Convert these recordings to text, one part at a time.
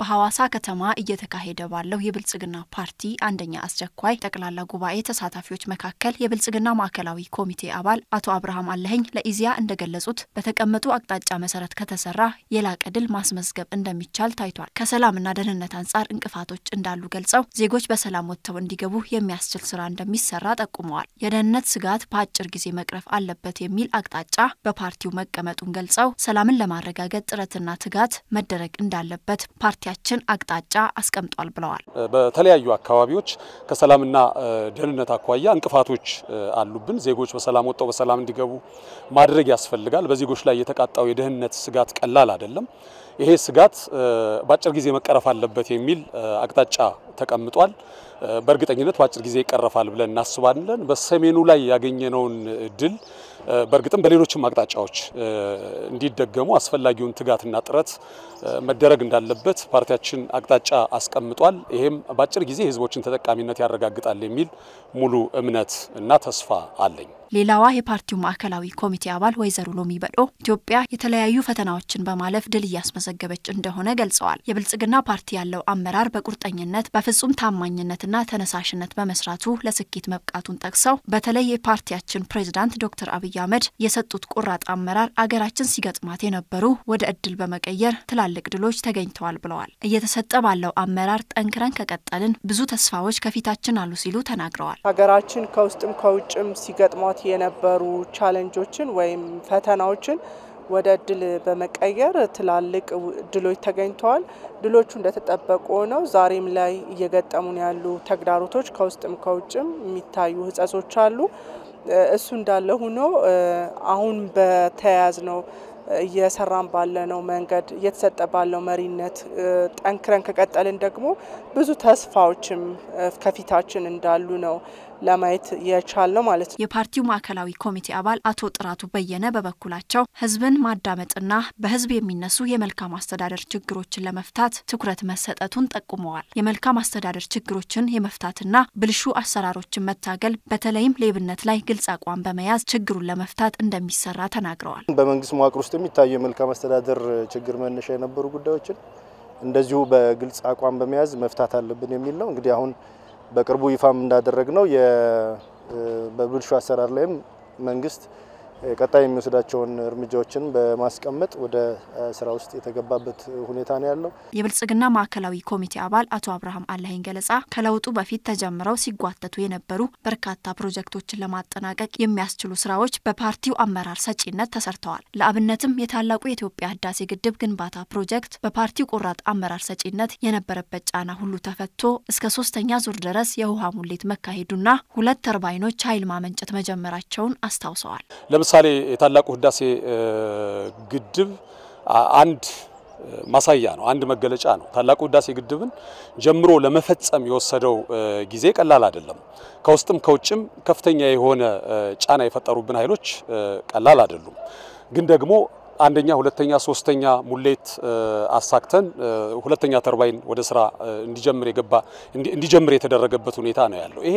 በሐዋሳ ከተማ እየተካሄደ ባለው የብልጽግና ፓርቲ አንደኛ አስቸኳይ ጠቅላላ ጉባኤ ተሳታፊዎች መካከል የብልጽግና ማዕከላዊ ኮሚቴ አባል አቶ አብርሃም አለኸኝ ለኢዜአ እንደገለጹት በተቀመጡ አቅጣጫ መሰረት ከተሰራ የላቀ ድል ማስመዝገብ እንደሚቻል ታይቷል። ከሰላምና ደህንነት አንጻር እንቅፋቶች እንዳሉ ገልጸው ዜጎች በሰላም ወጥተው እንዲገቡ የሚያስችል ስራ እንደሚሰራ ጠቁመዋል። የደህንነት ስጋት በአጭር ጊዜ መቅረፍ አለበት የሚል አቅጣጫ በፓርቲው መቀመጡን ገልጸው ሰላምን ለማረጋገጥ ጥረትና ትጋት መደረግ እንዳለበት ፓርቲ ፓርቲያችን አቅጣጫ አስቀምጧል ብለዋል። በተለያዩ አካባቢዎች ከሰላምና ደህንነት አኳያ እንቅፋቶች አሉብን። ዜጎች በሰላም ወጥተው በሰላም እንዲገቡ ማድረግ ያስፈልጋል። በዜጎች ላይ የተቃጣው የደህንነት ስጋት ቀላል አይደለም። ይሄ ስጋት በአጭር ጊዜ መቀረፍ አለበት የሚል አቅጣጫ ተቀምጧል። በእርግጠኝነት በአጭር ጊዜ ይቀረፋል ብለን እናስባለን። በሰሜኑ ላይ ያገኘነውን ድል በእርግጥም በሌሎችም አቅጣጫዎች እንዲደገሙ አስፈላጊውን ትጋትና ጥረት መደረግ እንዳለበት ፓርቲያችን አቅጣጫ አስቀምጧል። ይሄም በአጭር ጊዜ የህዝቦችን ተጠቃሚነት ያረጋግጣል የሚል ሙሉ እምነት እና ተስፋ አለኝ። ሌላዋ የፓርቲው ማዕከላዊ ኮሚቴ አባል ወይዘሮ ሎሚ በዶ ኢትዮጵያ የተለያዩ ፈተናዎችን በማለፍ ድል እያስመዘገበች እንደሆነ ገልጸዋል። የብልጽግና ፓርቲ ያለው አመራር በቁርጠኝነት በፍጹም ታማኝነትና ተነሳሽነት በመስራቱ ለስኬት መብቃቱን ጠቅሰው በተለይ የፓርቲያችን ፕሬዝዳንት ዶክተር አብይ አህመድ የሰጡት ቁራጥ አመራር አገራችን ሲገጥማት የነበሩ ወደ እድል በመቀየር ትላልቅ ድሎች ተገኝተዋል ብለዋል። እየተሰጠ ባለው አመራር ጠንክረን ከቀጠልን ብዙ ተስፋዎች ከፊታችን አሉ ሲሉ ተናግረዋል። ሀገራችን ከውስጥም ከውጭም ሲገጥሟት በፊት የነበሩ ቻለንጆችን ወይም ፈተናዎችን ወደ ድል በመቀየር ትላልቅ ድሎች ተገኝተዋል። ድሎቹ እንደተጠበቁ ሆነው ዛሬም ላይ እየገጠሙን ያሉ ተግዳሮቶች ከውስጥም ከውጭም የሚታዩ ሕጸጾች አሉ። እሱ እንዳለ ሆኖ አሁን በተያያዝ ነው እየሰራን ባለነው መንገድ እየተሰጠ ባለው መሪነት ጠንክረን ከቀጠልን ደግሞ ብዙ ተስፋዎችም ከፊታችን እንዳሉ ነው ለማየት የቻል ነው ማለት ነው። የፓርቲው ማዕከላዊ ኮሚቴ አባል አቶ ጥራቱ በየነ በበኩላቸው ህዝብን ማዳመጥና በህዝብ የሚነሱ የመልካም አስተዳደር ችግሮችን ለመፍታት ትኩረት መሰጠቱን ጠቁመዋል። የመልካም አስተዳደር ችግሮችን የመፍታትና ብልሹ አሰራሮችን መታገል በተለይም ሌብነት ላይ ግልጽ አቋም በመያዝ ችግሩን ለመፍታት እንደሚሰራ ተናግረዋል። በመንግስት መዋቅር ውስጥ የሚታዩ የመልካም አስተዳደር ችግር መነሻ የነበሩ ጉዳዮችን እንደዚሁ በግልጽ አቋም በመያዝ መፍታት አለብን የሚል ነው እንግዲህ አሁን በቅርቡ ይፋም እንዳደረግ ነው በብልሹ አሰራር ላይም መንግስት ቀጣይ የሚወስዳቸውን እርምጃዎችን በማስቀመጥ ወደ ስራ ውስጥ የተገባበት ሁኔታ ነው ያለው። የብልጽግና ማዕከላዊ ኮሚቴ አባል አቶ አብርሃም አላሂን ገለጻ ከለውጡ በፊት ተጀምረው ሲጓተቱ የነበሩ በርካታ ፕሮጀክቶችን ለማጠናቀቅ የሚያስችሉ ስራዎች በፓርቲው አመራር ሰጪነት ተሰርተዋል። ለአብነትም የታላቁ የኢትዮጵያ ህዳሴ ግድብ ግንባታ ፕሮጀክት በፓርቲው ቆራጥ አመራር ሰጪነት የነበረበት ጫና ሁሉ ተፈቶ እስከ ሶስተኛ ዙር ድረስ የውሃ ሙሌት መካሄዱና ሁለት ተርባይኖች ኃይል ማመንጨት መጀመራቸውን አስታውሰዋል። ለምሳሌ የታላቁ ህዳሴ ግድብ አንድ ማሳያ ነው፣ አንድ መገለጫ ነው። ታላቁ ህዳሴ ግድብን ጀምሮ ለመፈጸም የወሰደው ጊዜ ቀላል አይደለም። ከውስጥም ከውጭም ከፍተኛ የሆነ ጫና የፈጠሩብን ኃይሎች ቀላል አይደሉም። ግን ደግሞ አንደኛ፣ ሁለተኛ፣ ሶስተኛ ሙሌት አሳክተን ሁለተኛ ተርባይን ወደ ስራ እንዲጀምር የገባ እንዲጀምር የተደረገበት ሁኔታ ነው ያለው። ይሄ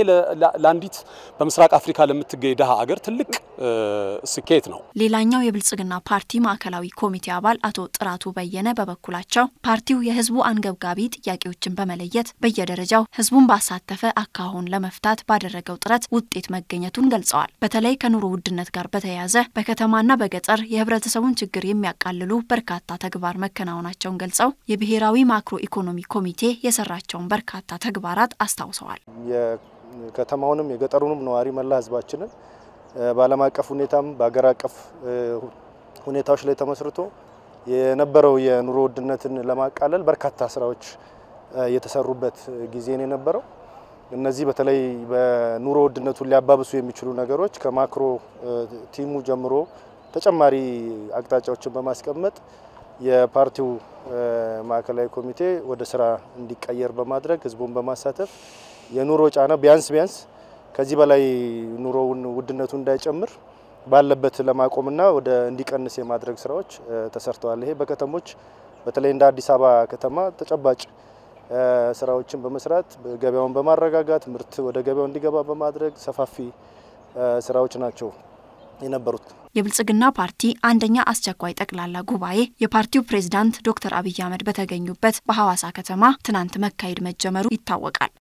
ለአንዲት በምስራቅ አፍሪካ ለምትገኝ ድሀ አገር ትልቅ ስኬት ነው። ሌላኛው የብልጽግና ፓርቲ ማዕከላዊ ኮሚቴ አባል አቶ ጥራቱ በየነ በበኩላቸው ፓርቲው የህዝቡ አንገብጋቢ ጥያቄዎችን በመለየት በየደረጃው ህዝቡን ባሳተፈ አካሁን ለመፍታት ባደረገው ጥረት ውጤት መገኘቱን ገልጸዋል። በተለይ ከኑሮ ውድነት ጋር በተያያዘ በከተማና በገጠር የህብረተሰቡን ችግር ችግር የሚያቃልሉ በርካታ ተግባር መከናወናቸውን ገልጸው የብሔራዊ ማክሮ ኢኮኖሚ ኮሚቴ የሰራቸውን በርካታ ተግባራት አስታውሰዋል። የከተማውንም የገጠሩንም ነዋሪ መላ ህዝባችንን በዓለም አቀፍ ሁኔታም በሀገር አቀፍ ሁኔታዎች ላይ ተመስርቶ የነበረው የኑሮ ውድነትን ለማቃለል በርካታ ስራዎች የተሰሩበት ጊዜ ነው የነበረው። እነዚህ በተለይ በኑሮ ውድነቱን ሊያባብሱ የሚችሉ ነገሮች ከማክሮ ቲሙ ጀምሮ ተጨማሪ አቅጣጫዎችን በማስቀመጥ የፓርቲው ማዕከላዊ ኮሚቴ ወደ ስራ እንዲቀየር በማድረግ ህዝቡን በማሳተፍ የኑሮ ጫና ቢያንስ ቢያንስ ከዚህ በላይ ኑሮውን ውድነቱ እንዳይጨምር ባለበት ለማቆምና ወደ እንዲቀንስ የማድረግ ስራዎች ተሰርተዋል። ይሄ በከተሞች በተለይ እንደ አዲስ አበባ ከተማ ተጨባጭ ስራዎችን በመስራት ገበያውን በማረጋጋት ምርት ወደ ገበያው እንዲገባ በማድረግ ሰፋፊ ስራዎች ናቸው የነበሩት። የብልጽግና ፓርቲ አንደኛ አስቸኳይ ጠቅላላ ጉባኤ የፓርቲው ፕሬዝዳንት ዶክተር አብይ አህመድ በተገኙበት በሐዋሳ ከተማ ትናንት መካሄድ መጀመሩ ይታወቃል።